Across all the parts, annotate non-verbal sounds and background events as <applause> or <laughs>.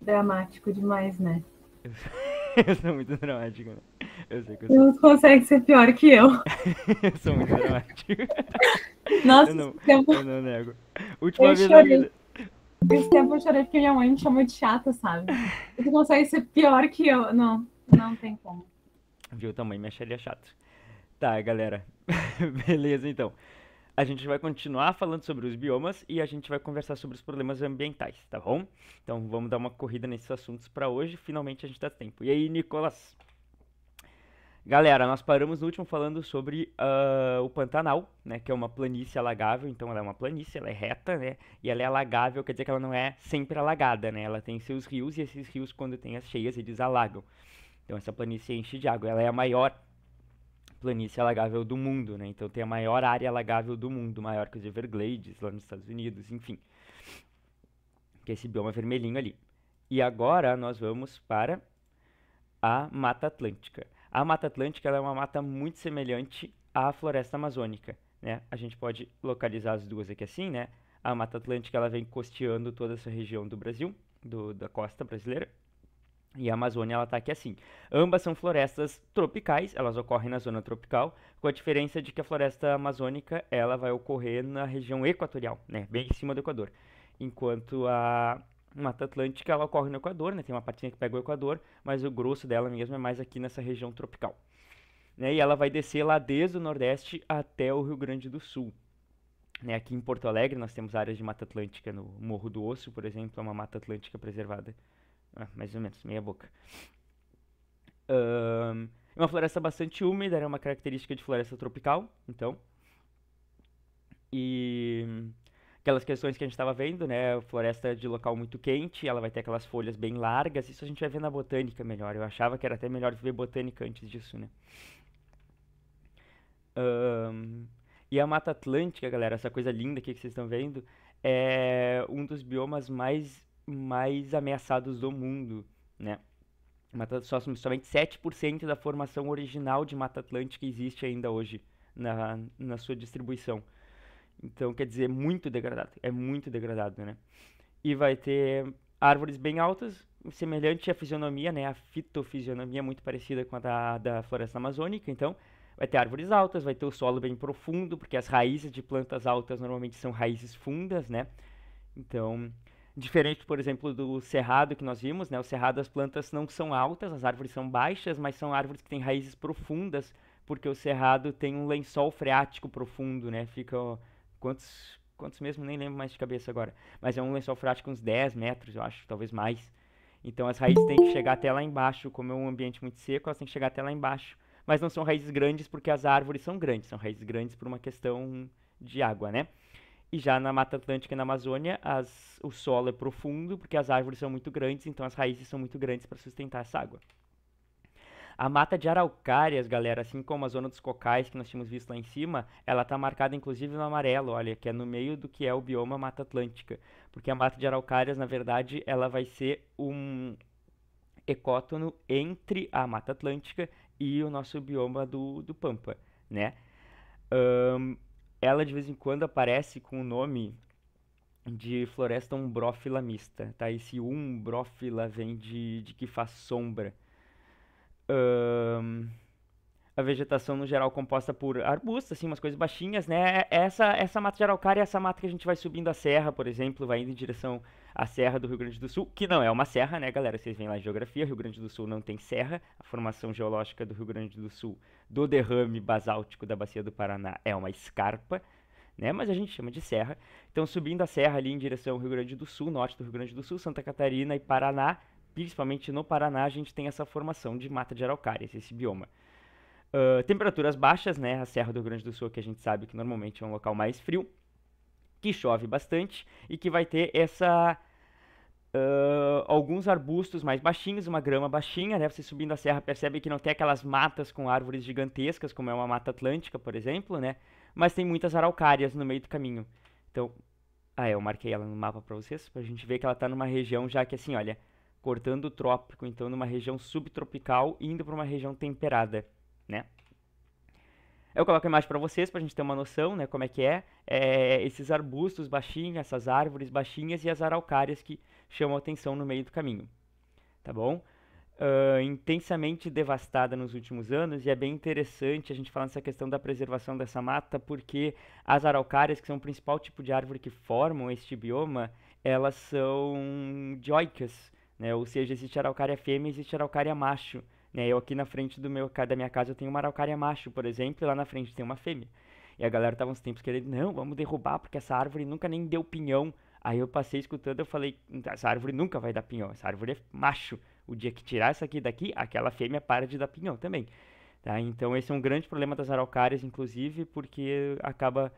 dramático demais, né? <laughs> eu sou muito dramático, né? Eu sei que eu sou. Não consegue ser pior que eu. <laughs> eu sou muito dramático. Nossa, eu não, tempo... eu não nego. Última eu vez chorei. na vida. Esse tempo eu chorei porque minha mãe me chamou de chata, sabe? Tu consegue ser pior que eu. Não, não tem como. Viu? Tua mãe me acharia chato. Tá, galera. <laughs> Beleza, então a gente vai continuar falando sobre os biomas e a gente vai conversar sobre os problemas ambientais, tá bom? Então vamos dar uma corrida nesses assuntos para hoje, finalmente a gente dá tempo. E aí, Nicolas? Galera, nós paramos no último falando sobre uh, o Pantanal, né, que é uma planície alagável, então ela é uma planície, ela é reta, né, e ela é alagável, quer dizer que ela não é sempre alagada, né, ela tem seus rios e esses rios, quando tem as cheias, eles alagam. Então essa planície enche de água, ela é a maior planície alagável do mundo, né? Então tem a maior área alagável do mundo, maior que os Everglades lá nos Estados Unidos, enfim. Que é esse bioma vermelhinho ali. E agora nós vamos para a Mata Atlântica. A Mata Atlântica é uma mata muito semelhante à floresta amazônica, né? A gente pode localizar as duas aqui assim, né? A Mata Atlântica ela vem costeando toda essa região do Brasil, do, da costa brasileira e a Amazônia ela está aqui assim. Ambas são florestas tropicais, elas ocorrem na zona tropical, com a diferença de que a floresta amazônica ela vai ocorrer na região equatorial, né, bem em cima do Equador, enquanto a Mata Atlântica ela ocorre no Equador, né, tem uma patinha que pega o Equador, mas o grosso dela mesmo é mais aqui nessa região tropical, né, e ela vai descer lá desde o Nordeste até o Rio Grande do Sul. Né, aqui em Porto Alegre nós temos áreas de Mata Atlântica no Morro do Osso, por exemplo, é uma Mata Atlântica preservada. Ah, mais ou menos, meia boca. é uma floresta bastante úmida, era é uma característica de floresta tropical, então. E aquelas questões que a gente estava vendo, né? Floresta de local muito quente, ela vai ter aquelas folhas bem largas. Isso a gente vai ver na botânica melhor. Eu achava que era até melhor ver botânica antes disso, né? Um, e a Mata Atlântica, galera, essa coisa linda aqui que vocês estão vendo, é um dos biomas mais mais ameaçados do mundo, né? só, somente 7% da formação original de Mata Atlântica existe ainda hoje na, na sua distribuição. Então, quer dizer, é muito degradado. É muito degradado, né? E vai ter árvores bem altas, semelhante à fisionomia, né? A fitofisionomia é muito parecida com a da, da floresta amazônica, então vai ter árvores altas, vai ter o solo bem profundo, porque as raízes de plantas altas normalmente são raízes fundas, né? Então, Diferente, por exemplo, do cerrado que nós vimos, né? O cerrado as plantas não são altas, as árvores são baixas, mas são árvores que têm raízes profundas, porque o cerrado tem um lençol freático profundo, né? Fica ó, quantos quantos mesmo, nem lembro mais de cabeça agora, mas é um lençol freático uns 10 metros, eu acho, talvez mais. Então as raízes têm que chegar até lá embaixo, como é um ambiente muito seco, elas têm que chegar até lá embaixo. Mas não são raízes grandes porque as árvores são grandes, são raízes grandes por uma questão de água, né? E já na Mata Atlântica e na Amazônia, as, o solo é profundo, porque as árvores são muito grandes, então as raízes são muito grandes para sustentar essa água. A mata de araucárias, galera, assim como a zona dos cocais que nós tínhamos visto lá em cima, ela está marcada inclusive no amarelo, olha, que é no meio do que é o bioma Mata Atlântica. Porque a mata de araucárias, na verdade, ela vai ser um ecótono entre a Mata Atlântica e o nosso bioma do, do Pampa, né? Um, ela de vez em quando aparece com o nome de floresta umbrófila mista, tá? Esse umbrófila vem de, de que faz sombra. Um, a vegetação no geral composta por arbustos, assim, umas coisas baixinhas, né? É, é essa, essa mata araucária é essa mata que a gente vai subindo a serra, por exemplo, vai indo em direção a Serra do Rio Grande do Sul, que não é uma serra, né, galera? Vocês vêm lá a geografia, Rio Grande do Sul não tem serra. A formação geológica do Rio Grande do Sul, do derrame basáltico da bacia do Paraná, é uma escarpa, né? Mas a gente chama de serra. Então, subindo a serra ali em direção ao Rio Grande do Sul, norte do Rio Grande do Sul, Santa Catarina e Paraná, principalmente no Paraná, a gente tem essa formação de mata de araucárias, esse bioma. Uh, temperaturas baixas, né? A Serra do Rio Grande do Sul, que a gente sabe que normalmente é um local mais frio que chove bastante e que vai ter essa Uh, alguns arbustos mais baixinhos, uma grama baixinha, né? Você subindo a serra percebe que não tem aquelas matas com árvores gigantescas, como é uma mata atlântica, por exemplo, né? Mas tem muitas araucárias no meio do caminho. Então, ah, é, eu marquei ela no mapa para vocês, pra gente ver que ela tá numa região já que assim, olha, cortando o trópico, então numa região subtropical indo para uma região temperada, né? Eu coloco a imagem para vocês, para a gente ter uma noção, né, como é que é, é, esses arbustos baixinhos, essas árvores baixinhas e as araucárias que chamam atenção no meio do caminho, tá bom? Uh, intensamente devastada nos últimos anos, e é bem interessante a gente falar nessa questão da preservação dessa mata, porque as araucárias, que são o principal tipo de árvore que formam este bioma, elas são dioicas, né? ou seja, existe araucária fêmea e existe araucária macho. Né? Eu aqui na frente do meu, da minha casa eu tenho uma araucária macho, por exemplo, e lá na frente tem uma fêmea. E a galera tava uns tempos querendo, não, vamos derrubar, porque essa árvore nunca nem deu pinhão. Aí eu passei escutando, eu falei, essa árvore nunca vai dar pinhão, essa árvore é macho. O dia que tirar essa aqui daqui, aquela fêmea para de dar pinhão também. Tá? Então esse é um grande problema das araucárias, inclusive, porque acaba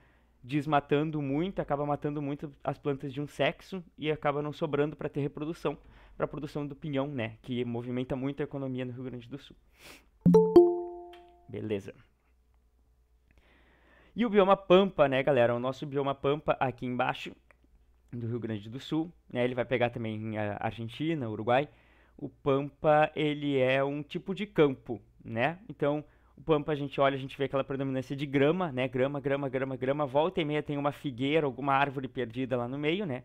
desmatando muito, acaba matando muito as plantas de um sexo e acaba não sobrando para ter reprodução para a produção do pinhão, né, que movimenta muito a economia no Rio Grande do Sul. Beleza. E o bioma pampa, né, galera, o nosso bioma pampa aqui embaixo do Rio Grande do Sul, né, ele vai pegar também a eh, Argentina, Uruguai. O pampa, ele é um tipo de campo, né? Então, o Pampa a gente olha, a gente vê aquela predominância de grama, né? Grama, grama, grama, grama. Volta e meia tem uma figueira, alguma árvore perdida lá no meio, né?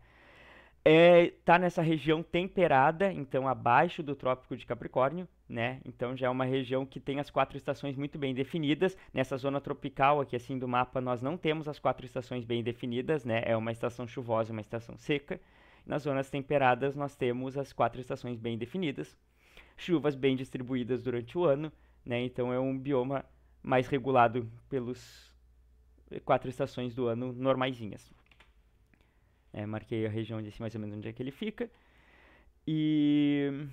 É, tá nessa região temperada, então abaixo do Trópico de Capricórnio, né? Então já é uma região que tem as quatro estações muito bem definidas. Nessa zona tropical aqui assim do mapa, nós não temos as quatro estações bem definidas, né? É uma estação chuvosa, uma estação seca. Nas zonas temperadas nós temos as quatro estações bem definidas, chuvas bem distribuídas durante o ano, né? Então é um bioma mais regulado pelos eh, quatro estações do ano normaisinhas. É, marquei a região de assim, mais ou menos onde é que ele fica. E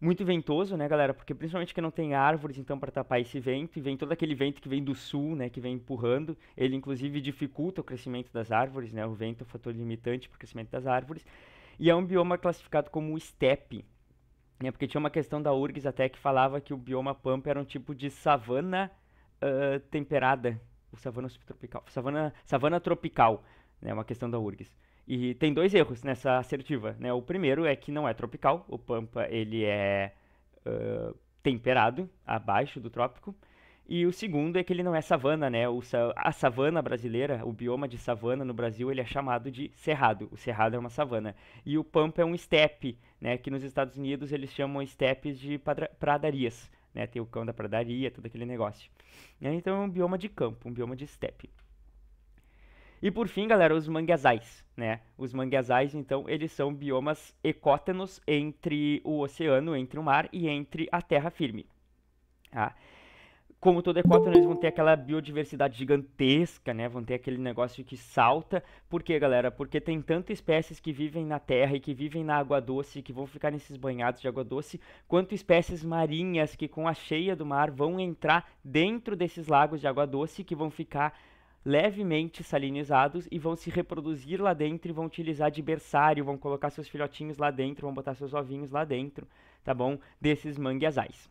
muito ventoso, né, galera? Porque principalmente que não tem árvores, então, para tapar esse vento, e vem todo aquele vento que vem do sul, né, que vem empurrando. Ele, inclusive, dificulta o crescimento das árvores, né? O vento é um fator limitante para o crescimento das árvores. E é um bioma classificado como estepe, né? Porque tinha uma questão da URGS até que falava que o bioma pampa era um tipo de savana uh, temperada, o savana subtropical, savana, savana tropical, né, uma questão da URGS. E tem dois erros nessa assertiva, né? O primeiro é que não é tropical, o pampa ele é uh, temperado, abaixo do trópico. E o segundo é que ele não é savana, né? O, a savana brasileira, o bioma de savana no Brasil, ele é chamado de cerrado. O cerrado é uma savana. E o pampa é um estepe, né? Que nos Estados Unidos eles chamam estepes de pradarias, né? Tem o cão da pradaria, todo aquele negócio. Então é um bioma de campo, um bioma de estepe. E por fim, galera, os manguezais, né? Os manguezais, então, eles são biomas ecótenos entre o oceano, entre o mar e entre a terra firme. Tá? Como todo ecótono, eles vão ter aquela biodiversidade gigantesca, né? Vão ter aquele negócio que salta. Por quê, galera? Porque tem tantas espécies que vivem na terra e que vivem na água doce, que vão ficar nesses banhados de água doce, quanto espécies marinhas que, com a cheia do mar, vão entrar dentro desses lagos de água doce, que vão ficar levemente salinizados e vão se reproduzir lá dentro e vão utilizar de berçário, vão colocar seus filhotinhos lá dentro, vão botar seus ovinhos lá dentro, tá bom? Desses manguezais.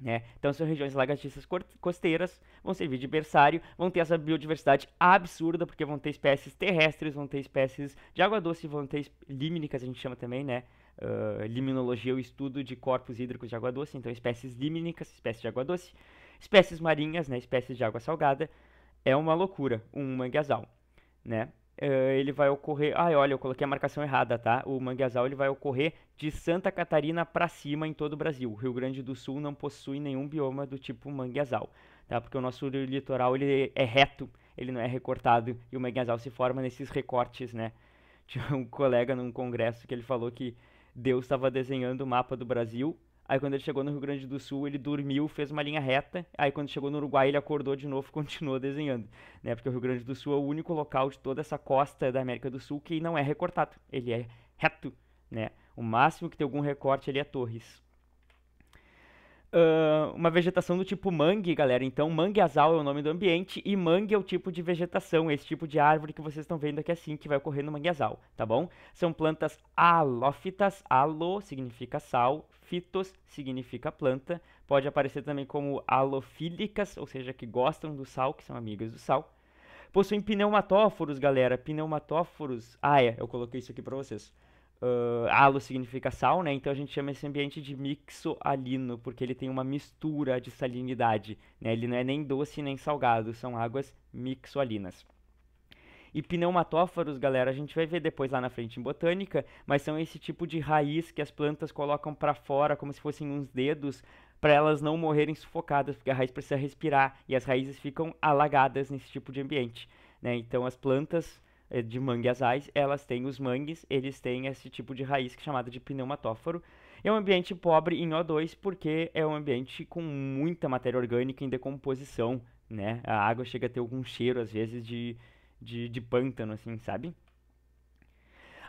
Né? Então, são regiões lagartixas costeiras, vão servir de berçário, vão ter essa biodiversidade absurda, porque vão ter espécies terrestres, vão ter espécies de água doce, vão ter limínicas, a gente chama também, né? Uh, liminologia é o estudo de corpos hídricos de água doce, então espécies limínicas, espécies de água doce, espécies marinhas, né? espécies de água salgada, é uma loucura, um manguezal, né? Eh, ele vai ocorrer, ai olha, eu coloquei a marcação errada, tá? O manguezal ele vai ocorrer de Santa Catarina para cima em todo o Brasil. O Rio Grande do Sul não possui nenhum bioma do tipo manguezal, tá? Porque o nosso litoral ele é reto, ele não é recortado e o manguezal se forma nesses recortes, né? Tinha um colega num congresso que ele falou que Deus estava desenhando o mapa do Brasil Aí quando ele chegou no Rio Grande do Sul, ele dormiu, fez uma linha reta. Aí quando chegou no Uruguai, ele acordou de novo e <laughs> continuou desenhando. Né? Porque o Rio Grande do Sul é o único local de toda essa costa da América do Sul que não é recortado. Ele é reto. Né? O máximo que tem algum recorte ali é torres. Uh, uma vegetação do tipo mangue, galera. Então, mangueazal é o nome do ambiente e mangue é o tipo de vegetação, esse tipo de árvore que vocês estão vendo aqui é assim, que vai ocorrer no mangueazal, tá bom? São plantas halófitas, alo significa sal, fitos significa planta, pode aparecer também como halofílicas, ou seja, que gostam do sal, que são amigas do sal. Possuem pneumatóforos, galera, pneumatóforos. Ah, é, eu coloquei isso aqui para vocês. Uh, halo significa sal, né? Então a gente chama esse ambiente de mixoalino, porque ele tem uma mistura de salinidade, né? Ele não é nem doce nem salgado, são águas mixoalinas. E pneumatóforos, galera, a gente vai ver depois lá na frente em botânica, mas são esse tipo de raiz que as plantas colocam para fora como se fossem uns dedos para elas não morrerem sufocadas, porque a raiz precisa respirar e as raízes ficam alagadas nesse tipo de ambiente, né? Então as plantas eh, de manguezais, elas têm os mangues, eles têm esse tipo de raiz que é chamada de pneumatóforo. É um ambiente pobre em O2 porque é um ambiente com muita matéria orgânica em decomposição, né? A água chega a ter algum cheiro, às vezes, de, de, de pântano, assim, sabe?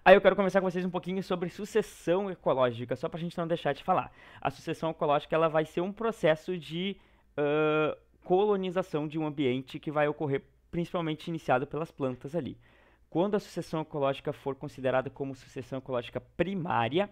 Aí eu quero conversar com vocês um pouquinho sobre sucessão ecológica, só para a gente não deixar de falar. A sucessão ecológica ela vai ser um processo de uh, colonização de um ambiente que vai ocorrer principalmente iniciado pelas plantas ali. Quando a sucessão ecológica for considerada como sucessão ecológica primária,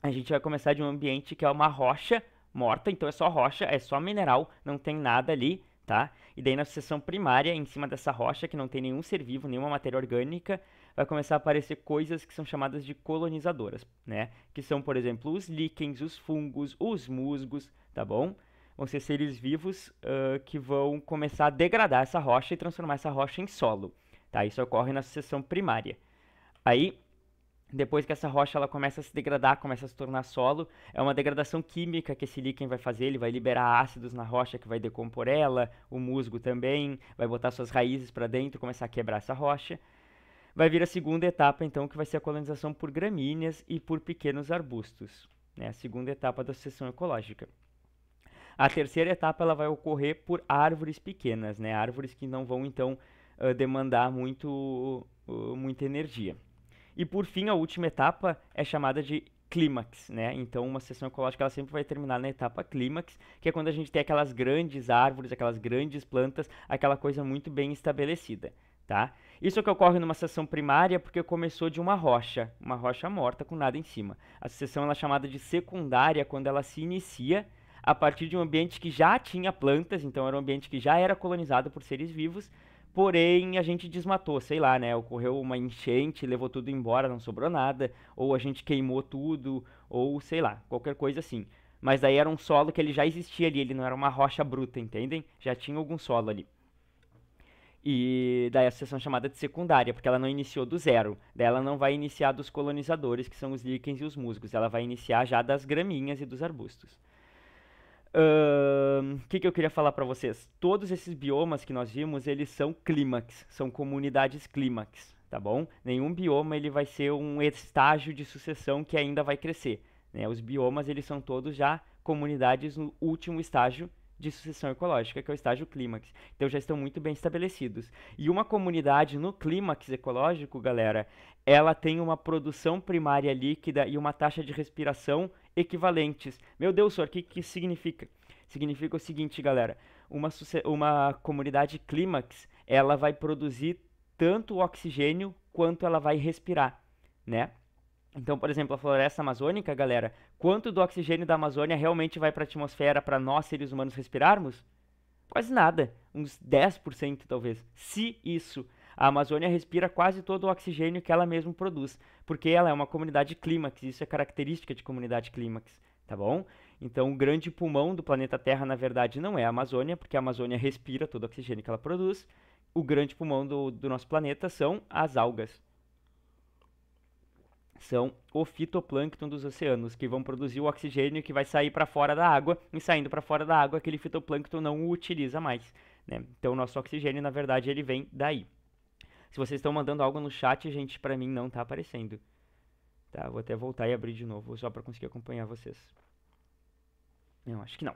a gente vai começar de um ambiente que é uma rocha morta, então é só rocha, é só mineral, não tem nada ali, tá? E daí na sucessão primária, em cima dessa rocha que não tem nenhum ser vivo, nenhuma matéria orgânica, vai começar a aparecer coisas que são chamadas de colonizadoras, né? Que são, por exemplo, os líquens, os fungos, os musgos, tá bom? Vão ser seres vivos uh, que vão começar a degradar essa rocha e transformar essa rocha em solo. Tá? Isso ocorre na sucessão primária. Aí, depois que essa rocha ela começa a se degradar, começa a se tornar solo, é uma degradação química que esse líquen vai fazer, ele vai liberar ácidos na rocha que vai decompor ela, o musgo também, vai botar suas raízes para dentro, começar a quebrar essa rocha. Vai vir a segunda etapa, então, que vai ser a colonização por gramíneas e por pequenos arbustos, né? a segunda etapa da sucessão ecológica. A terceira etapa ela vai ocorrer por árvores pequenas, né? árvores que não vão, então, uh, demandar muito, uh, muita energia. E por fim, a última etapa é chamada de clímax, né? Então, uma sessão ecológica ela sempre vai terminar na etapa clímax, que é quando a gente tem aquelas grandes árvores, aquelas grandes plantas, aquela coisa muito bem estabelecida, tá? Isso que ocorre numa sessão primária porque começou de uma rocha, uma rocha morta com nada em cima. A sessão é chamada de secundária quando ela se inicia a partir de um ambiente que já tinha plantas, então era um ambiente que já era colonizado por seres vivos, porém a gente desmatou, sei lá, né? Ocorreu uma enchente, levou tudo embora, não sobrou nada, ou a gente queimou tudo, ou sei lá, qualquer coisa assim. Mas daí era um solo que ele já existia ali, ele não era uma rocha bruta, entendem? Já tinha algum solo ali. E daí a seção chamada de secundária, porque ela não iniciou do zero. Daí ela não vai iniciar dos colonizadores, que são os líquens e os musgos. Ela vai iniciar já das graminhas e dos arbustos. O que, que eu queria falar para vocês? Todos esses biomas que nós vimos, eles são clímax, são comunidades clímax, tá bom? Nenhum bioma ele vai ser um estágio de sucessão que ainda vai crescer. Né? Os biomas eles são todos já comunidades no último estágio de sucessão ecológica, que é o estágio clímax. Então já estão muito bem estabelecidos. E uma comunidade no clímax ecológico, galera, ela tem uma produção primária líquida e uma taxa de respiração equivalentes. Meu Deus, senhor, o que, que significa? Significa o seguinte, galera: uma, uma comunidade clímax ela vai produzir tanto oxigênio quanto ela vai respirar, né? Então, por exemplo, a floresta amazônica, galera, quanto do oxigênio da Amazônia realmente vai para a atmosfera para nós seres humanos respirarmos? Quase nada, uns 10% talvez, se isso. A Amazônia respira quase todo o oxigênio que ela mesma produz, porque ela é uma comunidade clímax, isso é característica de comunidade clímax, tá bom? Então, o grande pulmão do planeta Terra, na verdade, não é a Amazônia, porque a Amazônia respira todo o oxigênio que ela produz. O grande pulmão do, do nosso planeta são as algas, são o fitoplâncton dos oceanos, que vão produzir o oxigênio que vai sair para fora da água, e saindo para fora da água, aquele fitoplâncton não o utiliza mais. Né? Então, o nosso oxigênio, na verdade, ele vem daí. Se vocês estão mandando algo no chat, gente, para mim não está aparecendo. Tá, vou até voltar e abrir de novo, só para conseguir acompanhar vocês. Eu acho que não.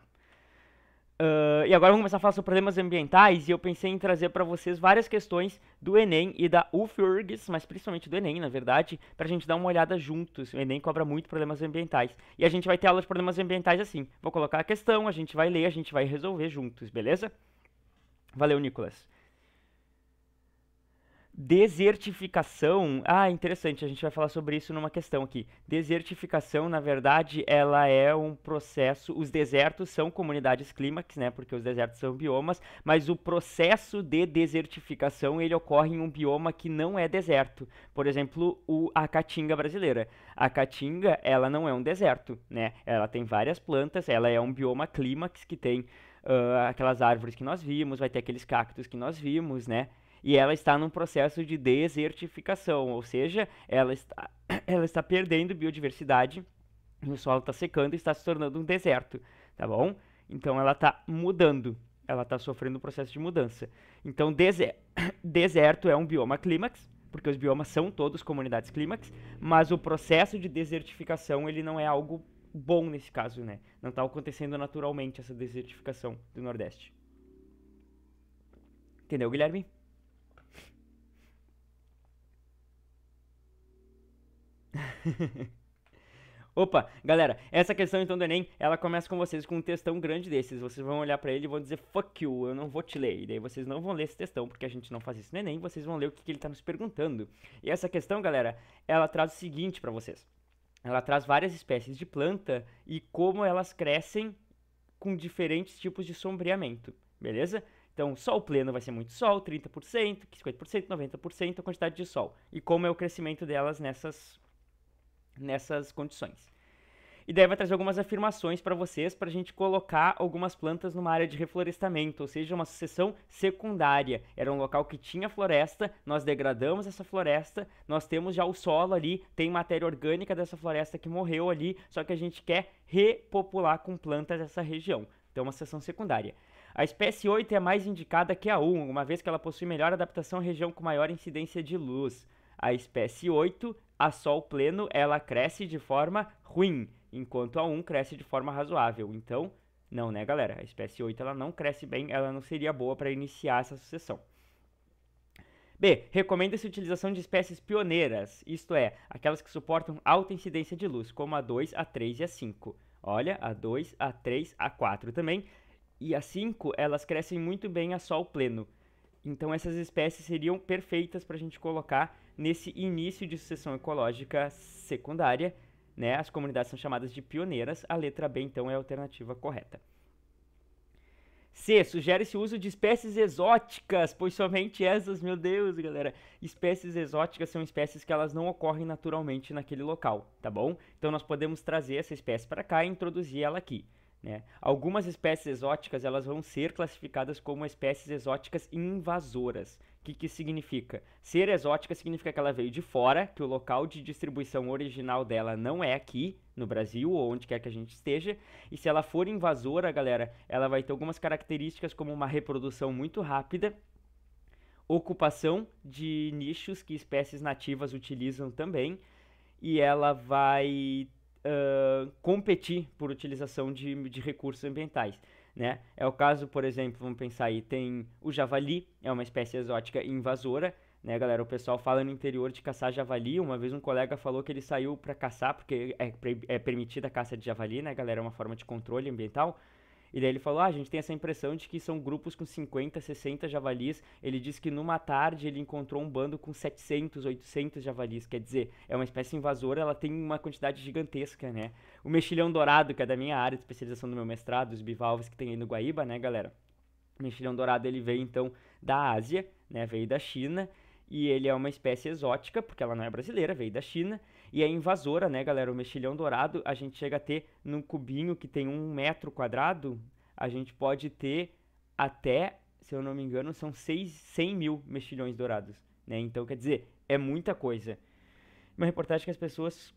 Uh, e agora vamos começar a falar sobre problemas ambientais e eu pensei em trazer para vocês várias questões do Enem e da UFURGS, mas principalmente do Enem, na verdade, para a gente dar uma olhada juntos. O Enem cobra muito problemas ambientais e a gente vai ter aula de problemas ambientais assim. Vou colocar a questão, a gente vai ler, a gente vai resolver juntos, beleza? Valeu, Nicolas. Desertificação, ah, interessante, a gente vai falar sobre isso numa questão aqui. Desertificação, na verdade, ela é um processo, os desertos são comunidades clímax, né, porque os desertos são biomas, mas o processo de desertificação, ele ocorre em um bioma que não é deserto. Por exemplo, o, a caatinga brasileira. A caatinga, ela não é um deserto, né, ela tem várias plantas, ela é um bioma clímax que tem uh, aquelas árvores que nós vimos, vai ter aqueles cactos que nós vimos, né, e ela está num processo de desertificação, ou seja, ela está, <coughs> ela está perdendo biodiversidade e o solo está secando e está se tornando um deserto, tá bom? Então ela está mudando, ela está sofrendo um processo de mudança. Então deser <coughs> deserto é um bioma clímax, porque os biomas são todos comunidades clímax, mas o processo de desertificação ele não é algo bom nesse caso, né? Não está acontecendo naturalmente essa desertificação do Nordeste. Entendeu, Guilherme? <laughs> Opa, galera, essa questão então do Enem, ela começa com vocês com um textão grande desses. Vocês vão olhar para ele e vão dizer, fuck you, eu não vou te ler. E daí vocês não vão ler esse textão, porque a gente não faz isso no Enem, vocês vão ler o que, que ele tá nos perguntando. E essa questão, galera, ela traz o seguinte para vocês. Ela traz várias espécies de planta e como elas crescem com diferentes tipos de sombreamento, beleza? Então, sol pleno vai ser muito sol, 30%, 50%, 90% a quantidade de sol. E como é o crescimento delas nessas nessas condições. E daí vai trazer algumas afirmações para vocês para a gente colocar algumas plantas numa área de reflorestamento, ou seja, uma sucessão secundária. Era um local que tinha floresta, nós degradamos essa floresta, nós temos já o solo ali, tem matéria orgânica dessa floresta que morreu ali, só que a gente quer repopular com plantas essa região. Então, uma seção secundária. A espécie 8 é mais indicada que a 1, uma vez que ela possui melhor adaptação à região com maior incidência de luz. A espécie 8, a sol pleno, ela cresce de forma ruim, enquanto a 1 cresce de forma razoável. Então, não, né, galera? A espécie 8 ela não cresce bem, ela não seria boa para iniciar essa sucessão. B. Recomenda-se a utilização de espécies pioneiras, isto é, aquelas que suportam alta incidência de luz, como a 2, a 3 e a 5. Olha, a 2, a 3, a 4 também. E a 5, elas crescem muito bem a sol pleno. Então essas espécies seriam perfeitas para a gente colocar nesse início de sucessão ecológica secundária, né? As comunidades são chamadas de pioneiras. A letra B, então, é a alternativa correta. C. Sugere-se o uso de espécies exóticas, pois somente essas, meu Deus, galera. Espécies exóticas são espécies que elas não ocorrem naturalmente naquele local, tá bom? Então nós podemos trazer essa espécie para cá e introduzir ela aqui. Né? Algumas espécies exóticas elas vão ser classificadas como espécies exóticas invasoras que, que significa? Ser exótica significa que ela veio de fora, que o local de distribuição original dela não é aqui, no Brasil, ou onde quer que a gente esteja. E se ela for invasora, galera, ela vai ter algumas características como uma reprodução muito rápida, ocupação de nichos que espécies nativas utilizam também, e ela vai uh, competir por utilização de, de recursos ambientais. Né? É o caso, por exemplo, vamos pensar aí, tem o javali, é uma espécie exótica invasora, né, galera? O pessoal fala no interior de caçar javali. Uma vez um colega falou que ele saiu para caçar, porque é, é permitida a caça de javali, né, galera? É uma forma de controle ambiental. E daí ele falou: ah, a gente tem essa impressão de que são grupos com 50, 60 javalis. Ele disse que numa tarde ele encontrou um bando com 700, 800 javalis. Quer dizer, é uma espécie invasora, ela tem uma quantidade gigantesca, né? O mexilhão dourado, que é da minha área de especialização do meu mestrado, os bivalves que tem aí no Guaíba, né, galera? O mexilhão dourado ele veio então da Ásia, né? Veio da China. E ele é uma espécie exótica, porque ela não é brasileira, veio da China. E a é invasora, né, galera? O mexilhão dourado, a gente chega a ter num cubinho que tem um metro quadrado, a gente pode ter até, se eu não me engano, são 6, 100 mil mexilhões dourados. Né? Então, quer dizer, é muita coisa. Uma reportagem que as pessoas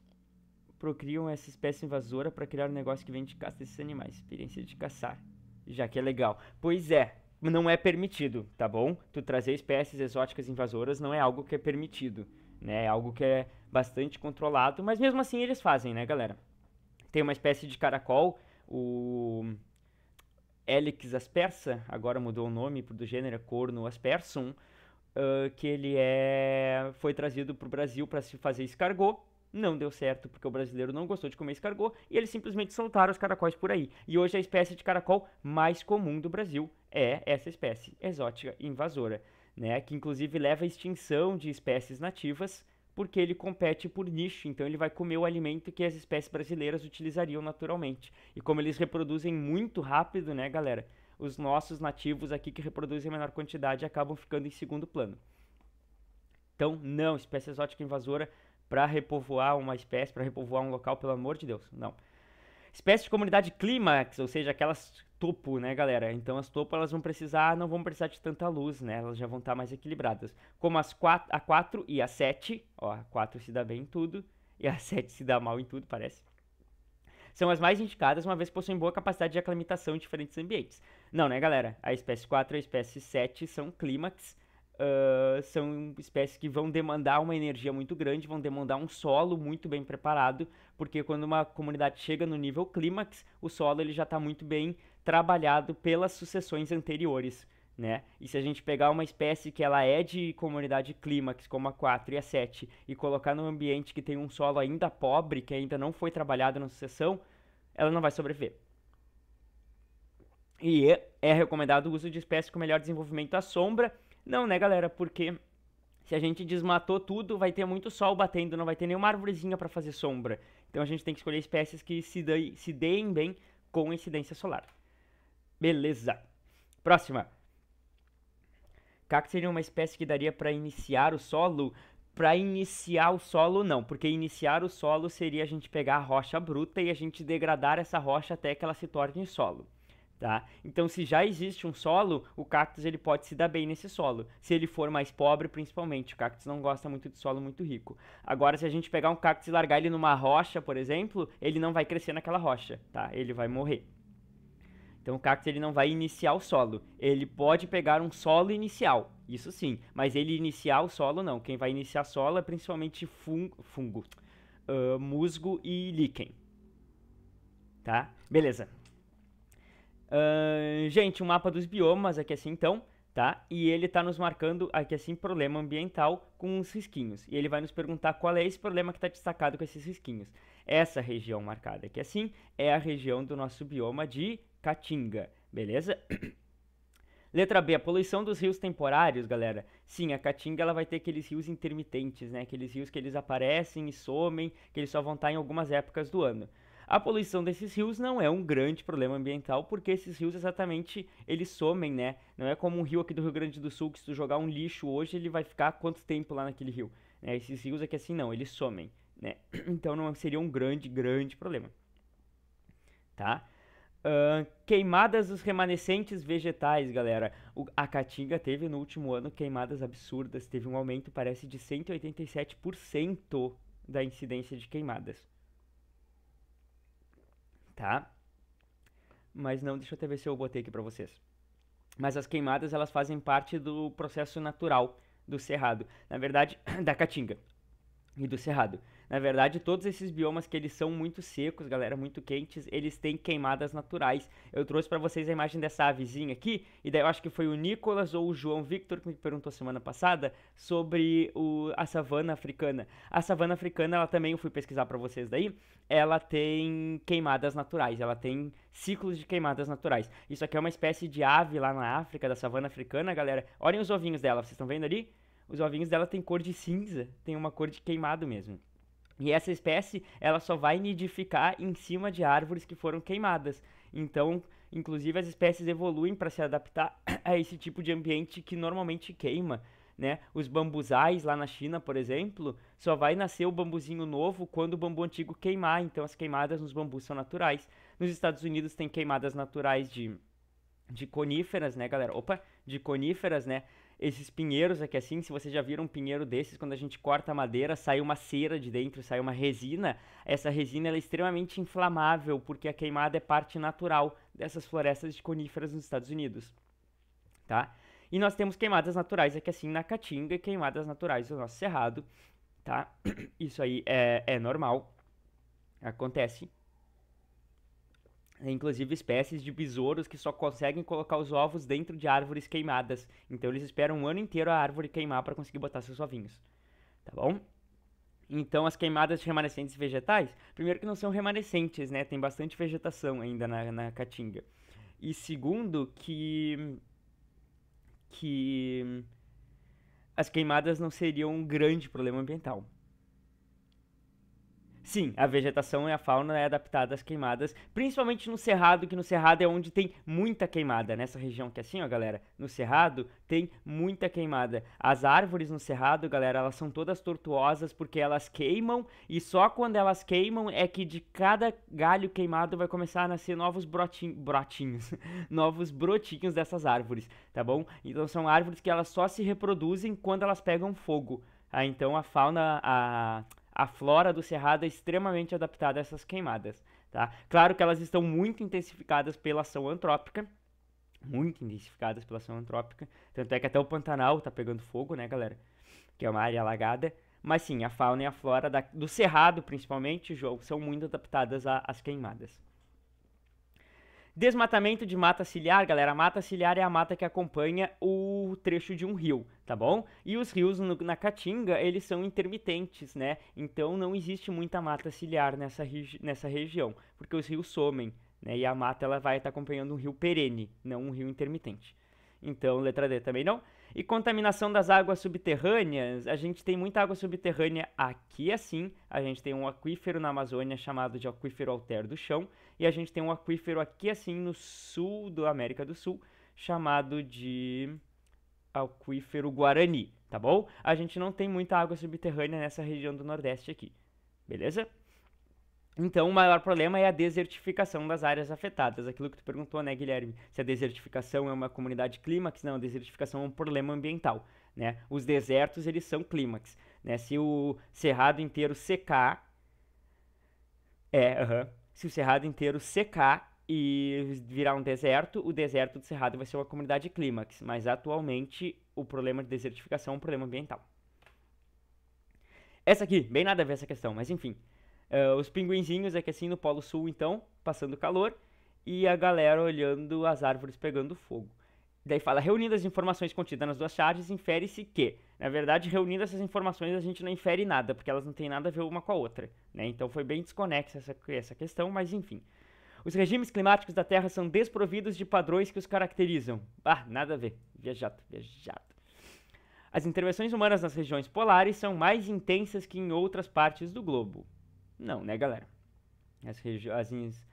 procriam essa espécie invasora para criar um negócio que vem de caça desses animais. Experiência de caçar, já que é legal. Pois é, não é permitido, tá bom? Tu trazer espécies exóticas invasoras não é algo que é permitido né? É algo que é bastante controlado, mas mesmo assim eles fazem, né, galera? Tem uma espécie de caracol, o Helix aspersa, agora mudou o nome do gênero, é corno aspersum, uh, que ele é foi trazido para o Brasil para se fazer escargot, não deu certo porque o brasileiro não gostou de comer escargot e eles simplesmente soltaram os caracóis por aí. E hoje a espécie de caracol mais comum do Brasil é essa espécie exótica invasora né, que inclusive leva à extinção de espécies nativas, porque ele compete por nicho, então ele vai comer o alimento que as espécies brasileiras utilizariam naturalmente. E como eles reproduzem muito rápido, né, galera, os nossos nativos aqui que reproduzem a menor quantidade acabam ficando em segundo plano. Então, não, espécie exótica invasora para repovoar uma espécie, para repovoar um local, pelo amor de Deus, não. Espécie de comunidade clímax, ou seja, aquelas topo, né, galera? Então as topo elas vão precisar, não vão precisar de tanta luz, né? Elas já vão estar mais equilibradas. Como as quatro, a 4 e a 7, ó, a 4 se dá bem em tudo e a 7 <laughs> se dá mal em tudo, parece. São as mais indicadas, uma vez que possuem boa capacidade de aclimatação em diferentes ambientes. Não, né, galera? A espécie 4 e a espécie 7 são clímax uh, são espécies que vão demandar uma energia muito grande, vão demandar um solo muito bem preparado, porque quando uma comunidade chega no nível clímax, o solo ele já está muito bem trabalhado pelas sucessões anteriores. Né? E se a gente pegar uma espécie que ela é de comunidade clímax, como a 4 e a 7, e colocar num ambiente que tem um solo ainda pobre, que ainda não foi trabalhado na sucessão, ela não vai sobreviver. E é recomendado o uso de espécies com melhor desenvolvimento à sombra, não, né, galera? Porque se a gente desmatou tudo, vai ter muito sol batendo, não vai ter nenhuma árvorezinha para fazer sombra. Então a gente tem que escolher espécies que se, de, se deem bem com incidência solar. Beleza. Próxima. Cacto seria uma espécie que daria para iniciar o solo? Para iniciar o solo, não, porque iniciar o solo seria a gente pegar a rocha bruta e a gente degradar essa rocha até que ela se torne solo. Tá? Então, se já existe um solo, o cactus ele pode se dar bem nesse solo. Se ele for mais pobre, principalmente, o cactus não gosta muito de solo muito rico. Agora, se a gente pegar um cactus e largar ele numa rocha, por exemplo, ele não vai crescer naquela rocha, tá? Ele vai morrer. Então, o cactus ele não vai iniciar o solo. Ele pode pegar um solo inicial, isso sim, mas ele iniciar o solo não. Quem vai iniciar solo é principalmente fungo, fungo uh, ah, musgo e líquen, tá? Beleza. Uh, gente, o um mapa dos biomas aqui assim então, tá? E ele tá nos marcando aqui assim problema ambiental com uns risquinhos. E ele vai nos perguntar qual é esse problema que está destacado com esses risquinhos. Essa região marcada aqui assim é a região do nosso bioma de Caatinga, beleza? <coughs> Letra B, a poluição dos rios temporários, galera. Sim, a Caatinga ela vai ter aqueles rios intermitentes, né? Aqueles rios que eles aparecem e somem, que eles só vão estar tá em algumas épocas do ano. A poluição desses rios não é um grande problema ambiental, porque esses rios exatamente eles somem, né? Não é como um rio aqui do Rio Grande do Sul, que se tu jogar um lixo hoje, ele vai ficar quanto tempo lá naquele rio. Né? Esses rios aqui assim não, eles somem, né? <clears throat> Então não seria um grande, grande problema. Tá? Uh, queimadas dos remanescentes vegetais, galera. O, a Caatinga teve no último ano queimadas absurdas, teve um aumento, parece, de 187% da incidência de queimadas tá? Mas não, deixa eu até ver se eu botei aqui para vocês. Mas as queimadas, elas fazem parte do processo natural do cerrado, na verdade, <clears throat> da caatinga e do cerrado. Na verdade, todos esses biomas que eles são muito secos, galera, muito quentes, eles têm queimadas naturais. Eu trouxe para vocês a imagem dessa avezinha aqui, e daí eu acho que foi o Nicolas ou o João Victor que me perguntou semana passada sobre o, a savana africana. A savana africana, ela também, eu fui pesquisar para vocês daí, ela tem queimadas naturais, ela tem ciclos de queimadas naturais. Isso aqui é uma espécie de ave lá na África, da savana africana, galera. Olhem os ovinhos dela, vocês estão vendo ali? Os ovinhos dela tem cor de cinza, tem uma cor de queimado mesmo. E essa espécie, ela só vai nidificar em cima de árvores que foram queimadas. Então, inclusive as espécies evoluem para se adaptar <clears throat> a esse tipo de ambiente que normalmente queima, né? Os bambuzais lá na China, por exemplo, só vai nascer o bambuzinho novo quando o bambu antigo queimar, então as queimadas nos bambus são naturais. Nos Estados Unidos tem queimadas naturais de de coníferas, né, galera? Opa, de coníferas, né? esses pinheiros aqui assim, se vocês já viram um pinheiro desses, quando a gente corta a madeira, sai uma cera de dentro, sai uma resina. Essa resina é extremamente inflamável, porque a queimada é parte natural dessas florestas de coníferas nos Estados Unidos. Tá? E nós temos queimadas naturais aqui assim na Caatinga e queimadas naturais no nosso cerrado, tá? <clears throat> Isso aí é, é normal, acontece inclusive espécies de besouros que só conseguem colocar os ovos dentro de árvores queimadas. Então eles esperam um ano inteiro a árvore queimar para conseguir botar seus ovinhos. Tá bom? Então as queimadas de remanescentes vegetais, primeiro que não são remanescentes, né? Tem bastante vegetação ainda na, na caatinga. E segundo que que as queimadas não seriam um grande problema ambiental. Sim, a vegetação e a fauna é adaptada às queimadas, principalmente no Cerrado, que no Cerrado é onde tem muita queimada. Nessa região que é assim, ó, galera, no Cerrado tem muita queimada. As árvores no Cerrado, galera, elas são todas tortuosas porque elas queimam e só quando elas queimam é que de cada galho queimado vai começar a nascer novos brotinhos, <laughs> novos brotinhos dessas árvores, tá bom? Então são árvores que elas só se reproduzem quando elas pegam fogo. Ah, então a fauna, a a flora do Cerrado é extremamente adaptada a essas queimadas. Tá? Claro que elas estão muito intensificadas pela ação antrópica, muito intensificadas pela ação antrópica, tanto é que até o Pantanal está pegando fogo, né, galera? Que é uma área alagada. Mas sim, a fauna e a flora da, do Cerrado, principalmente, jogo, são muito adaptadas às queimadas. Desmatamento de mata ciliar, galera. A mata ciliar é a mata que acompanha o trecho de um rio, tá bom? E os rios no, na Caatinga, eles são intermitentes, né? Então não existe muita mata ciliar nessa, nessa região, porque os rios somem, né? E a mata ela vai estar tá acompanhando um rio perene, não um rio intermitente. Então, letra D também não. E contaminação das águas subterrâneas, a gente tem muita água subterrânea aqui assim, a gente tem um aquífero na Amazônia chamado de aquífero alter do chão, e a gente tem um aquífero aqui assim no sul da América do Sul, chamado de aquífero Guarani, tá bom? A gente não tem muita água subterrânea nessa região do Nordeste aqui, beleza? Então, o maior problema é a desertificação das áreas afetadas. Aquilo que tu perguntou, né, Guilherme? Se a desertificação é uma comunidade clímax, não, a desertificação é um problema ambiental, né? Os desertos, eles são clímax, né? Se o cerrado inteiro secar, é, uhum se o cerrado inteiro secar e virar um deserto, o deserto do cerrado vai ser uma comunidade clímax, mas atualmente o problema de desertificação é um problema ambiental. Essa aqui, bem nada a ver essa questão, mas enfim. Uh, os pinguinzinhos aqui é assim no Polo Sul, então, passando calor, e a galera olhando as árvores pegando fogo. Daí fala, reunindo as informações contidas nas duas charges, infere-se que, na verdade, reunindo essas informações, a gente não infere nada, porque elas não têm nada a ver uma com a outra. Né? Então foi bem desconexa essa, essa questão, mas enfim. Os regimes climáticos da Terra são desprovidos de padrões que os caracterizam. Ah, nada a ver. Viajado, viajado. As intervenções humanas nas regiões polares são mais intensas que em outras partes do globo. Não, né, galera? As regiões.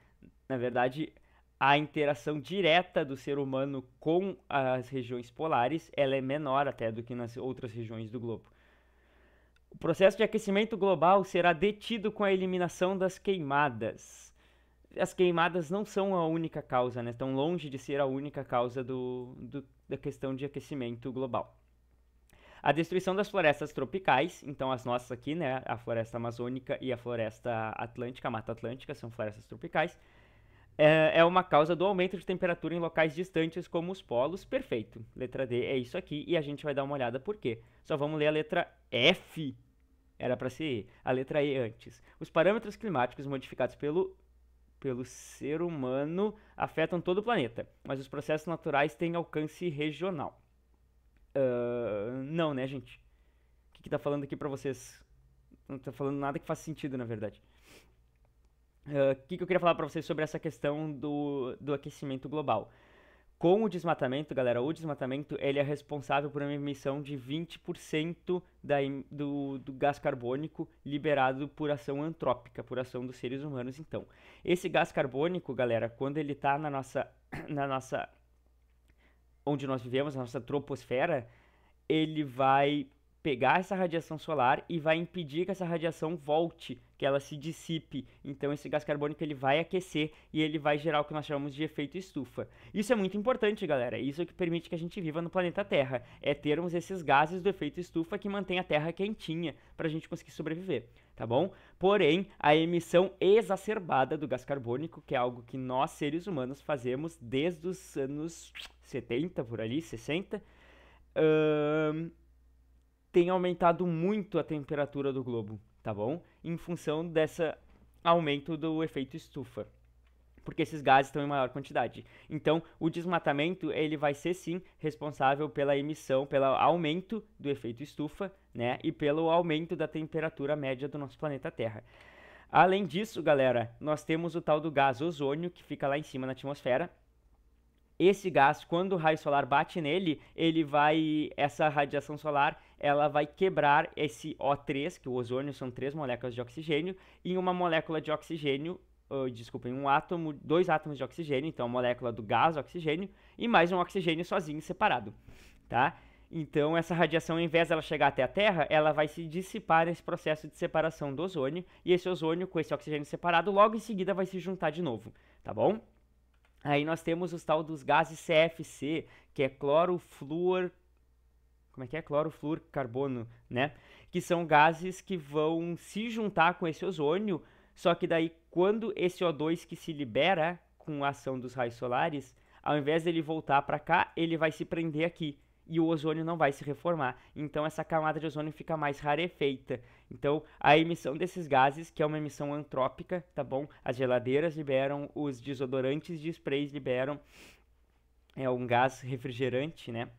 Na verdade, a interação direta do ser humano com as regiões polares ela é menor até do que nas outras regiões do globo. O processo de aquecimento global será detido com a eliminação das queimadas. As queimadas não são a única causa, né? estão longe de ser a única causa do, do, da questão de aquecimento global. A destruição das florestas tropicais, então as nossas aqui, né, a floresta amazônica e a floresta atlântica, a mata atlântica, são florestas tropicais é, é, uma causa do aumento de temperatura em locais distantes como os polos. Perfeito. Letra D é isso aqui e a gente vai dar uma olhada por quê. Só vamos ler a letra F. Era para ser a letra E antes. Os parâmetros climáticos modificados pelo pelo ser humano afetam todo o planeta, mas os processos naturais têm alcance regional. Uh, não, né, gente? O que, que tá falando aqui para vocês? Não tá falando nada que faz sentido, na verdade o ah, que, que eu queria falar para vocês sobre essa questão do, do aquecimento global? Com o desmatamento, galera, o desmatamento ele é responsável por uma emissão de 20% da, do, do gás carbônico liberado por ação antrópica, por ação dos seres humanos. Então, esse gás carbônico, galera, quando ele está na nossa, <coughs> na nossa, onde nós vivemos, na nossa troposfera, ele vai pegar essa radiação solar e vai impedir que essa radiação volte, que ela se dissipe. Então esse gás carbônico ele vai aquecer e ele vai gerar o que nós chamamos de efeito estufa. Isso é muito importante, galera. Isso é o que permite que a gente viva no planeta Terra, é termos esses gases do efeito estufa que mantém a Terra quentinha para a gente conseguir sobreviver, tá bom? Porém, a emissão exacerbada do gás carbônico, que é algo que nós seres humanos fazemos desde os anos 70 por ali, 60, hum, tem aumentado muito a temperatura do globo, tá bom? Em função desse aumento do efeito estufa porque esses gases estão em maior quantidade. Então, o desmatamento ele vai ser sim responsável pela emissão, pelo aumento do efeito estufa, né, e pelo aumento da temperatura média do nosso planeta Terra. Além disso, galera, nós temos o tal do gás ozônio que fica lá em cima na atmosfera. Esse gás, quando o raio solar bate nele, ele vai essa radiação solar ela vai quebrar esse O3, que o ozônio são três moléculas de oxigênio, em uma molécula de oxigênio, uh, em um átomo, dois átomos de oxigênio, então a molécula do gás oxigênio, e mais um oxigênio sozinho separado, tá? Então, essa radiação, ao invés dela chegar até a Terra, ela vai se dissipar nesse processo de separação do ozônio, e esse ozônio, com esse oxigênio separado, logo em seguida vai se juntar de novo, tá bom? Aí nós temos os tal dos gases CFC, que é cloro, flúor, como é que é? Clorofluorcarbono, né? Que são gases que vão se juntar com esse ozônio, só que daí quando esse O2 que se libera com a ação dos raios solares, ao invés dele voltar para cá, ele vai se prender aqui e o ozônio não vai se reformar. Então essa camada de ozônio fica mais rarefeita. Então a emissão desses gases, que é uma emissão antrópica, tá bom? As geladeiras liberam, os desodorantes de sprays liberam, é um gás refrigerante, né?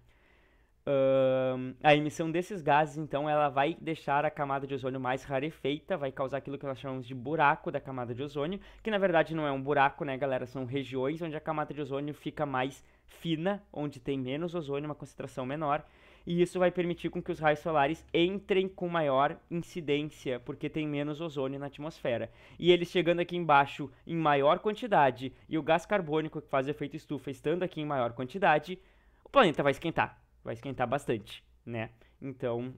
Uh, a emissão desses gases, então, ela vai deixar a camada de ozônio mais rarefeita, vai causar aquilo que nós chamamos de buraco da camada de ozônio, que na verdade não é um buraco, né, galera? São regiões onde a camada de ozônio fica mais fina, onde tem menos ozônio, uma concentração menor, e isso vai permitir com que os raios solares entrem com maior incidência, porque tem menos ozônio na atmosfera. E eles chegando aqui embaixo em maior quantidade e o gás carbônico que faz efeito estufa estando aqui em maior quantidade, o planeta vai esquentar vai esquentar bastante, né? Então,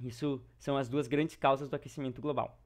isso são as duas grandes causas do aquecimento global.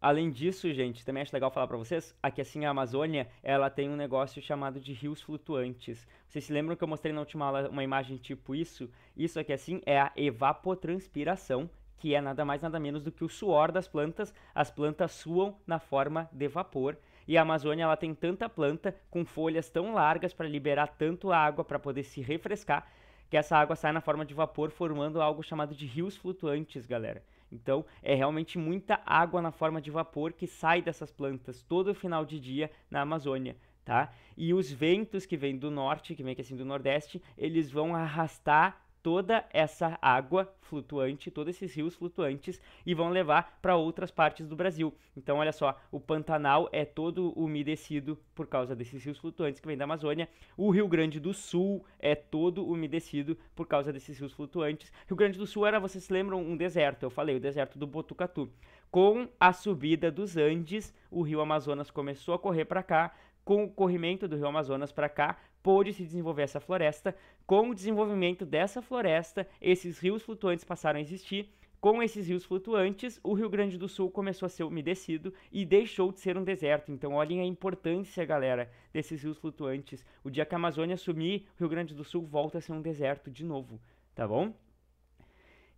além disso, gente, também acho legal falar para vocês, aqui assim a Amazônia, ela tem um negócio chamado de rios flutuantes. Vocês se lembram que eu mostrei na última aula uma imagem tipo isso? Isso aqui assim é a evapotranspiração, que é nada mais nada menos do que o suor das plantas. As plantas suam na forma de vapor e a Amazônia ela tem tanta planta com folhas tão largas para liberar tanto água para poder se refrescar, que essa água sai na forma de vapor formando algo chamado de rios flutuantes, galera. Então, é realmente muita água na forma de vapor que sai dessas plantas todo final de dia na Amazônia. Tá? E os ventos que vêm do norte, que vêm aqui assim do nordeste, eles vão arrastar toda essa água flutuante, todos esses rios flutuantes e vão levar para outras partes do Brasil. Então, olha só, o Pantanal é todo umedecido por causa desses rios flutuantes que vêm da Amazônia. O Rio Grande do Sul é todo umedecido por causa desses rios flutuantes. Rio Grande do Sul era, vocês lembram, um deserto, eu falei, o deserto do Botucatu. Com a subida dos Andes, o Rio Amazonas começou a correr para cá, com o corrimento do Rio Amazonas para cá, pôde se desenvolver essa floresta. Com o desenvolvimento dessa floresta, esses rios flutuantes passaram a existir. Com esses rios flutuantes, o Rio Grande do Sul começou a ser umedecido e deixou de ser um deserto. Então, olhem a importância, galera, desses rios flutuantes. O dia que a Amazônia sumir, o Rio Grande do Sul volta a ser um deserto de novo, tá bom?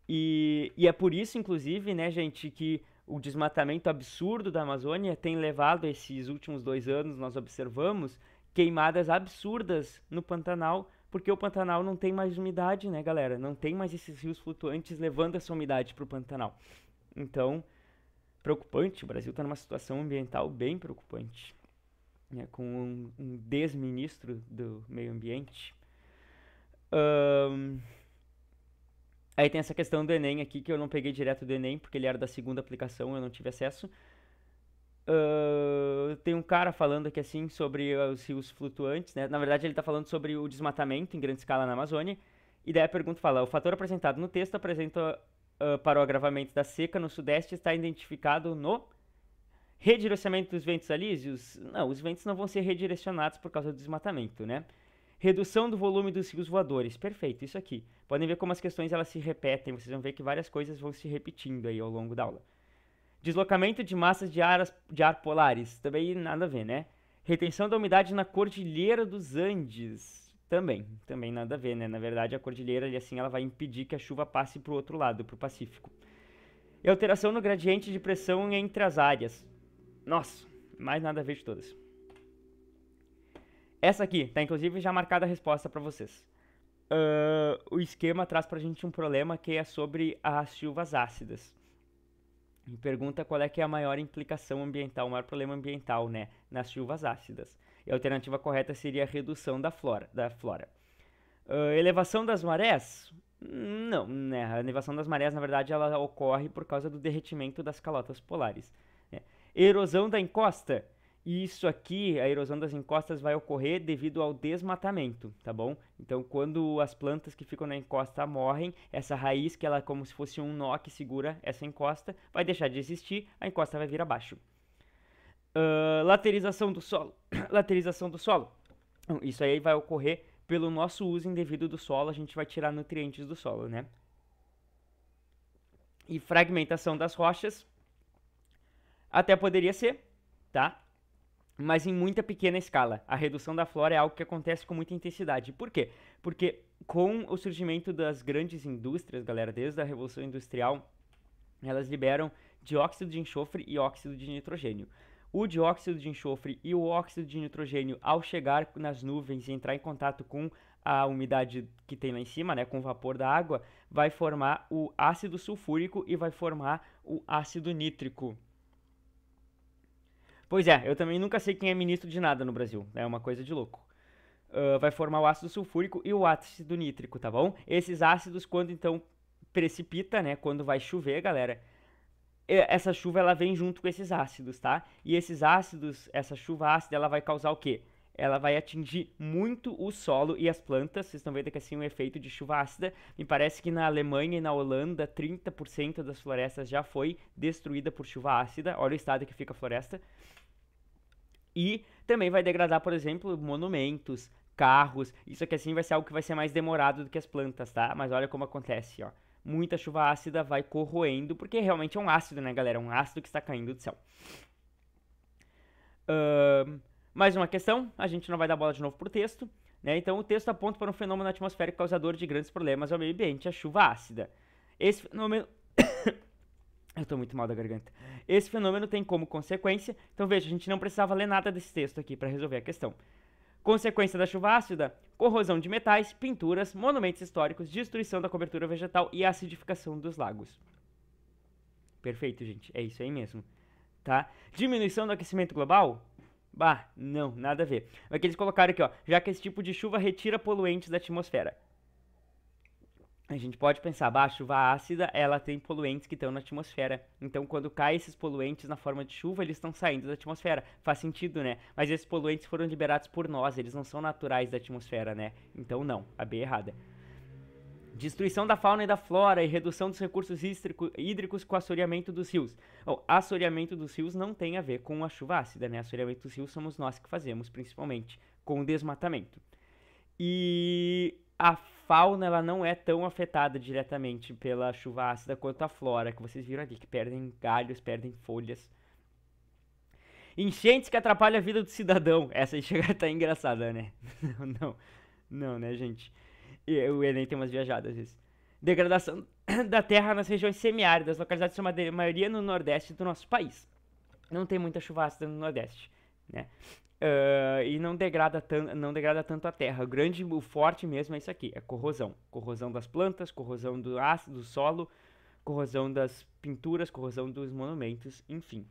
E, e é por isso, inclusive, né, gente, que o desmatamento absurdo da Amazônia tem levado esses últimos dois anos, nós observamos, queimadas absurdas no Pantanal, porque o Pantanal não tem mais umidade, né, galera? Não tem mais esses rios flutuantes levando essa umidade para o Pantanal. Então, preocupante, o Brasil está numa situação ambiental bem preocupante, né, com um, um desministro do meio ambiente. Um, aí tem essa questão do Enem aqui, que eu não peguei direto do Enem, porque ele era da segunda aplicação, eu não tive acesso, tem um cara falando aqui assim sobre ah, os rios flutuantes, né? Na verdade, ele está falando sobre o desmatamento em grande escala na Amazônia. E daí a pergunta fala: o fator apresentado no texto apresenta uh, para o agravamento da seca no Sudeste está identificado no redirecionamento dos ventos alísios? Não, os ventos não vão ser redirecionados por causa do desmatamento, né? Redução do volume dos rios voadores. Perfeito, isso aqui. Podem ver como as questões elas se repetem, vocês vão ver que várias coisas vão se repetindo aí ao longo da aula. Deslocamento de massas de, de ar polares, também nada a ver, né? Retenção da umidade na Cordilheira dos Andes, também, também nada a ver, né? Na verdade, a cordilheira ali assim ela vai impedir que a chuva passe para o outro lado, para o Pacífico. E é alteração no gradiente de pressão entre as áreas. Nossa, mais nada a ver de todas. Essa aqui, tá inclusive já marcada a resposta para vocês. Uh, o esquema traz para a gente um problema que é sobre as chuvas ácidas me pergunta qual é que é a maior implicação ambiental, o maior problema ambiental, né, nas chuvas ácidas. E a alternativa correta seria a redução da flora. Da flora. Uh, elevação das marés? Não, né, a elevação das marés, na verdade, ela ocorre por causa do derretimento das calotas polares. Né. Erosão da encosta? E isso aqui, a erosão das encostas, vai ocorrer devido ao desmatamento, tá bom? Então, quando as plantas que ficam na encosta morrem, essa raiz, que ela é como se fosse um nó que segura essa encosta, vai deixar de existir, a encosta vai vir abaixo. Uh, laterização do solo. <coughs> laterização do solo. Então, isso aí vai ocorrer pelo nosso uso indevido do solo, a gente vai tirar nutrientes do solo, né? E fragmentação das rochas. Até poderia ser, tá? mas em muita pequena escala. A redução da flora é algo que acontece com muita intensidade. Por quê? Porque com o surgimento das grandes indústrias, galera, desde a Revolução Industrial, elas liberam dióxido de enxofre e óxido de nitrogênio. O dióxido de enxofre e o óxido de nitrogênio, ao chegar nas nuvens e entrar em contato com a umidade que tem lá em cima, né, com o vapor da água, vai formar o ácido sulfúrico e vai formar o ácido nítrico, Pois é, eu também nunca sei quem é ministro de nada no Brasil. Né? É uma coisa de louco. Uh, vai formar o ácido sulfúrico e o ácido nítrico, tá bom? Esses ácidos, quando então precipita, né? Quando vai chover, galera, é, essa chuva ela vem junto com esses ácidos, tá? E esses ácidos, essa chuva ácida, ela vai causar o quê? Ela vai atingir muito o solo e as plantas. Vocês estão vendo que assim um efeito de chuva ácida. Me parece que na Alemanha e na Holanda, 30% das florestas já foi destruída por chuva ácida. Olha o estado que fica a floresta. E também vai degradar, por exemplo, monumentos, carros. Isso aqui assim vai ser algo que vai ser mais demorado do que as plantas, tá? Mas olha como acontece, ó. Muita chuva ácida vai corroendo, porque realmente é um ácido, né, galera? É um ácido que está caindo do céu. Uh, mais uma questão, a gente não vai dar bola de novo pro texto. Né? Então, o texto aponta para um fenômeno atmosférico causador de grandes problemas ao meio ambiente, a chuva ácida. Esse fenômeno <coughs> Eu tô muito mal da garganta. Esse fenômeno tem como consequência. Então veja, a gente não precisava ler nada desse texto aqui para resolver a questão. Consequência da chuva ácida: corrosão de metais, pinturas, monumentos históricos, destruição da cobertura vegetal e acidificação dos lagos. Perfeito, gente. É isso aí mesmo. Tá? Diminuição do aquecimento global? Bah, não, nada a ver. Aqui eles colocaram aqui, ó. Já que esse tipo de chuva retira poluentes da atmosfera a gente pode pensar, bah, a chuva ácida, ela tem poluentes que estão na atmosfera. Então, quando caem esses poluentes na forma de chuva, eles estão saindo da atmosfera. Faz sentido, né? Mas esses poluentes foram liberados por nós, eles não são naturais da atmosfera, né? Então, não, a B é errada. Destruição da fauna e da flora e redução dos recursos hídricos com assoreamento dos rios. Bom, assoreamento dos rios não tem a ver com a chuva ácida, né? Assoreamento dos rios somos nós que fazemos, principalmente, com o desmatamento. E a fauna ela não é tão afetada diretamente pela chuva ácida quanto a flora, que vocês viram aqui, que perdem galhos, perdem folhas. Enchentes que atrapalham a vida do cidadão. Essa aí <laughs> chega tá engraçada, né? Não, <laughs> não, não né, gente? o Enem tem umas viajadas às vezes. Degradação <clears throat> da terra nas regiões semiáridas, localizadas na maioria no nordeste do nosso país. Não tem muita chuva ácida no nordeste né? Uh, e não degrada, não degrada tanto a terra. O grande, o forte mesmo é isso aqui, é corrosão. Corrosão das plantas, corrosão do ácido, do solo, corrosão das pinturas, corrosão dos monumentos, enfim.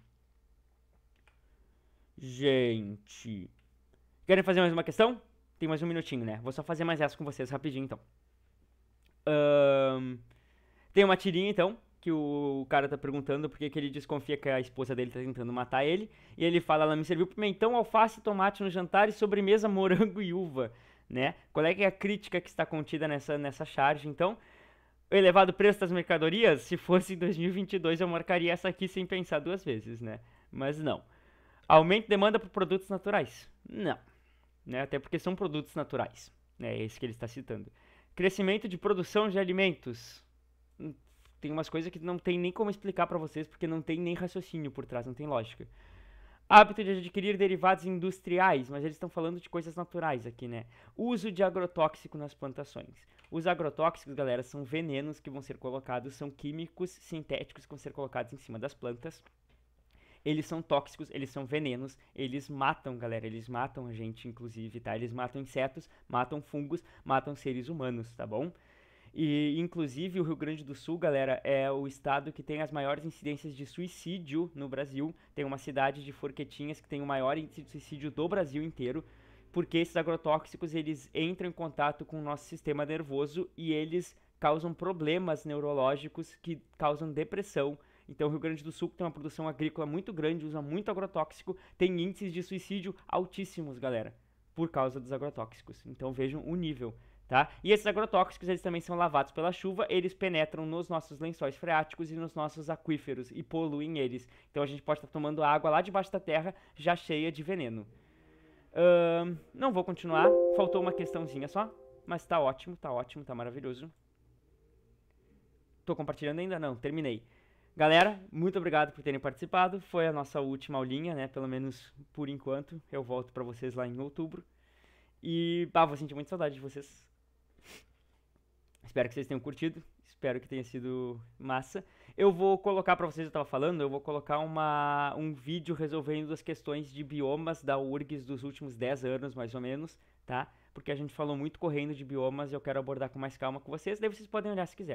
Gente. Querem fazer mais uma questão? Tem mais um minutinho, né? Vou só fazer mais essa com vocês rapidinho, então. Um, tem uma tirinha, então, que o cara tá perguntando por que ele desconfia que a esposa dele tá tentando matar ele. E ele fala, ela me serviu pimentão, alface, tomate no jantar e sobremesa <laughs> morango e uva, né? Qual é, é a crítica que está contida nessa, nessa charge, então? O elevado preço das mercadorias, se fosse em 2022 eu marcaria essa aqui sem pensar duas vezes, né? Mas não. Aumento demanda por produtos naturais? Não. Né? Até porque são produtos naturais. Né? É né? esse que ele está citando. Crescimento de produção de alimentos? tem umas coisas que não tem nem como explicar para vocês, porque não tem nem raciocínio por trás, não tem lógica. Hábito de adquirir derivados industriais, mas eles estão falando de coisas naturais aqui, né? Uso de agrotóxico nas plantações. Os agrotóxicos, galera, são venenos que vão ser colocados, são químicos sintéticos que vão ser colocados em cima das plantas. Eles são tóxicos, eles são venenos, eles matam, galera, eles matam a gente, inclusive, tá? Eles matam insetos, matam fungos, matam seres humanos, tá bom? E, inclusive, o Rio Grande do Sul, galera, é o estado que tem as maiores incidências de suicídio no Brasil. Tem uma cidade de Forquetinhas que tem o maior índice de suicídio do Brasil inteiro, porque esses agrotóxicos eles entram em contato com o nosso sistema nervoso e eles causam problemas neurológicos que causam depressão. Então, o Rio Grande do Sul, que tem uma produção agrícola muito grande, usa muito agrotóxico, tem índices de suicídio altíssimos, galera, por causa dos agrotóxicos. Então, vejam o nível. Tá? E esses agrotóxicos eles também são lavados pela chuva, eles penetram nos nossos lençóis freáticos e nos nossos aquíferos e poluem eles. Então a gente pode estar tá tomando água lá debaixo da terra já cheia de veneno. Uh, não vou continuar, faltou uma questãozinha só, mas tá ótimo, tá ótimo, tá maravilhoso. Tô compartilhando ainda? Não, terminei. Galera, muito obrigado por terem participado. Foi a nossa última aulinha, né? Pelo menos por enquanto. Eu volto para vocês lá em outubro. E, ah, vou sentir muita saudade de vocês. Espero que vocês tenham curtido. Espero que tenha sido massa. Eu vou colocar para vocês, eu estava falando, eu vou colocar uma, um vídeo resolvendo as questões de biomas da URGS dos últimos 10 anos, mais ou menos, tá? Porque a gente falou muito correndo de biomas e eu quero abordar com mais calma com vocês, daí vocês podem olhar se quiser.